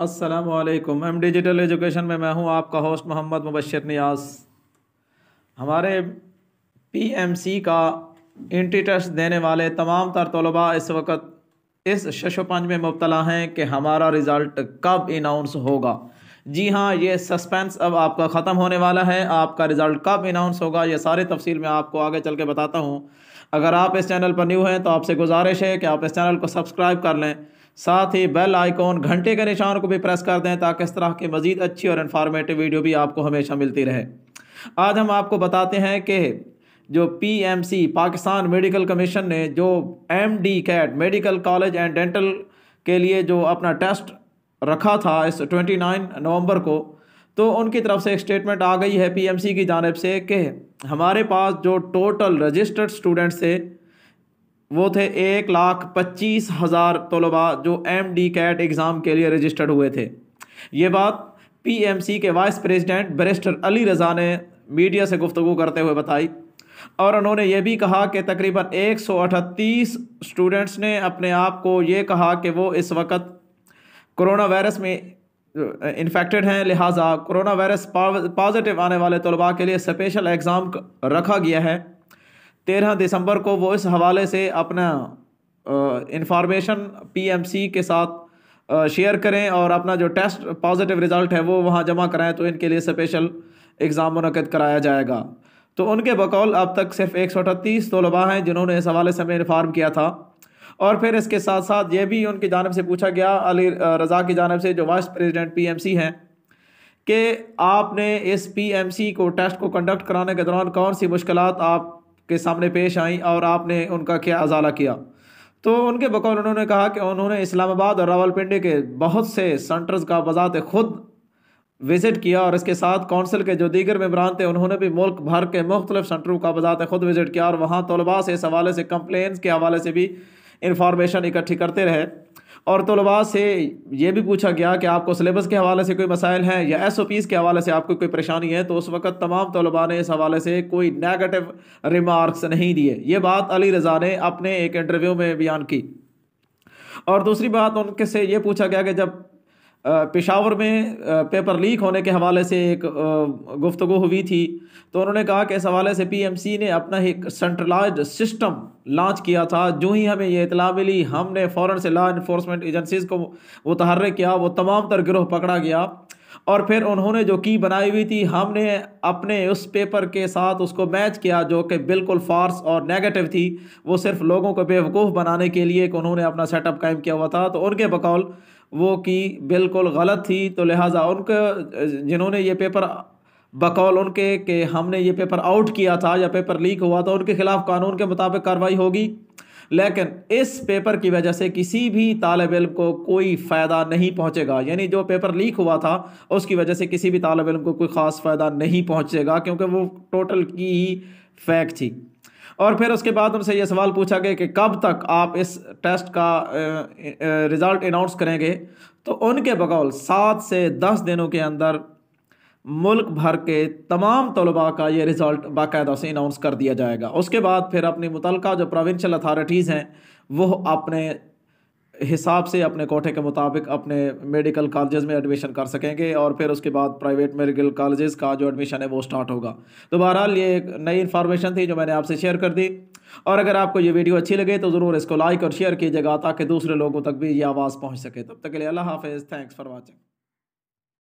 Aslam M digital education में मैं हूं आपका होस्ट मोहम्मद मुबशर नियाज हमारे पीएमसी का एंट्री टेस्ट देने वाले तमाम तर तलबा इस वक्त इस शशोपंज में मुबतला हैं कि हमारा रिज़ल्ट कब इनाउंस होगा जी हाँ ये सस्पेंस अब आपका ख़त्म होने वाला है आपका रिज़ल्ट कब इनाउंस होगा ये सारे तफसील मैं आपको आगे चल के बताता हूँ अगर आप इस चैनल पर न्यू हैं तो आपसे गुजारिश है कि आप इस चैनल को सब्सक्राइब कर लें साथ ही बेल आइकॉन घंटे के निशान को भी प्रेस कर दें ताकि इस तरह की मज़ीद अच्छी और इन्फॉर्मेटिव वीडियो भी आपको हमेशा मिलती रहे आज हम आपको बताते हैं कि जो पी पाकिस्तान मेडिकल कमीशन ने जो M D CAT medical college and dental के लिए जो अपना टेस्ट रखा था इस 29 नवंबर को तो उनकी तरफ से एक स्टेटमेंट आ गई है पीएमसी की जानब से कि हमारे पास जो टोटल रजिस्टर्ड स्टूडेंट्स थे वो थे एक लाख पच्चीस हज़ार तलबा जो एम डी कैट एग्ज़ाम के लिए रजिस्टर्ड हुए थे ये बात पी एम सी के vice president barrister Ali Raza ने मीडिया से गुफ्तु करते हुए बताई और उन्होंने ये भी कहा कि तकरीबन एक सौ अठतीस स्टूडेंट्स ने अपने आप को ये कहा कि वो इस वक्त कोरोना वायरस में इन्फेक्टेड हैं लिहाजा कोरोना वायरस पॉजिटिव आने वाले तलबा के लिए स्पेशल एग्ज़ाम रखा गया है तेरह दिसंबर को वो इस हवाले से अपना इंफॉर्मेशन पीएमसी के साथ शेयर करें और अपना जो टेस्ट पॉजिटिव रिज़ल्ट है वो वहाँ जमा कराएं तो इनके लिए स्पेशल एग्ज़ाम मनकद कराया जाएगा तो उनके बकौल अब तक सिर्फ एक सौ अठतीस तलबा हैं जिन्होंने इस हवाले से हमें इन्फॉर्म किया था और फिर इसके साथ साथ ये भी उनकी जानब से पूछा गया अली रज़ा की जानब से जो वाइस प्रेसिडेंट पीएमसी हैं कि आपने इस पीएमसी को टेस्ट को कंडक्ट कराने के दौरान कौन सी मुश्किल आप के सामने पेश आई और आपने उनका क्या अजाला किया तो उनके बकौल उन्होंने कहा कि उन्होंने इस्लामाबाद और रावलपिंडी के बहुत से सेंटर्स का बजात खुद विज़िट किया और इसके साथ कौंसिल के जो दीगर मम्बरान थे उन्होंने भी मुल्क भर के मुख्तलिफ सेंटरों का बजात खुद विज़िट किया और वहाँ तलबा से इस हवाले से कंप्लेंट्स के हवाले से भी इंफॉर्मेशन इकट्ठी करते रहे और तलबा तो से ये भी पूछा गया कि आपको सलेबस के हवाले से कोई मसाइल हैं या एस ओ पीज़ के हवाले से आपको कोई परेशानी है तो उस वक्त तमाम तलबा ने इस हवाले से कोई नेगेटिव रिमार्क्स नहीं दिए ये बात अली रज़ा ने अपने एक इंटरव्यू में बयान की और दूसरी बात उनके से ये पूछा गया कि जब पेशावर में पेपर लीक होने के हवाले से एक गुफ्तु हुई थी तो उन्होंने कहा कि इस हवाले से पीएमसी ने अपना एक सेंट्रलाइज सिस्टम लॉन्च किया था जो ही हमें यह इतला मिली हमने फ़ौरन से लॉ इन्फोर्समेंट एजेंसीज़ को मुतहर किया वो तमाम तर गिरोह पकड़ा गया और फिर उन्होंने जो की बनाई हुई थी हमने अपने उस पेपर के साथ उसको मैच किया जो कि बिल्कुल फार्स और नेगेटिव थी वो सिर्फ लोगों को बेवकूफ़ बनाने के लिए कि उन्होंने अपना सेटअप कायम किया हुआ था तो उनके बकौल वो की बिल्कुल गलत थी तो लिहाजा उनके जिन्होंने ये पेपर बकौल उनके कि हमने ये पेपर आउट किया था या पेपर लीक हुआ था उनके खिलाफ कानून के मुताबिक कार्रवाई होगी लेकिन इस पेपर की वजह से किसी भी तालब इम को कोई फ़ायदा नहीं पहुँचेगा यानी जो पेपर लीक हुआ था उसकी वजह से किसी भी तालब इम को कोई ख़ास फ़ायदा नहीं पहुँचेगा क्योंकि वो टोटल की ही फैक थी और फिर उसके बाद उनसे ये सवाल पूछा गया कि कब तक आप इस टेस्ट का रिज़ल्ट अनाउंस करेंगे तो उनके बगौल सात से दस दिनों के अंदर मुल्क भर के तमाम तलबा का ये रिज़ल्ट बाकायदा से अनाउंस कर दिया जाएगा उसके बाद फिर अपनी मुतल जो प्रोविंशल अथॉरिटीज़ हैं वह अपने हिसाब से अपने कोठे के मुताबिक अपने मेडिकल कॉलेजेस में एडमिशन कर सकेंगे और फिर उसके बाद प्राइवेट मेडिकल कॉलेजेस का जो एडमिशन है वो स्टार्ट होगा तो बहरहाल ये एक नई इन्फॉर्मेशन थी जो मैंने आपसे शेयर कर दी और अगर आपको ये वीडियो अच्छी लगे तो ज़रूर इसको लाइक और शेयर कीजिएगा ताकि दूसरे लोगों तक भी ये आवाज़ पहुँच सके तब तक के लिए अल्लाह हाफ थैंक्स फॉर वॉचिंग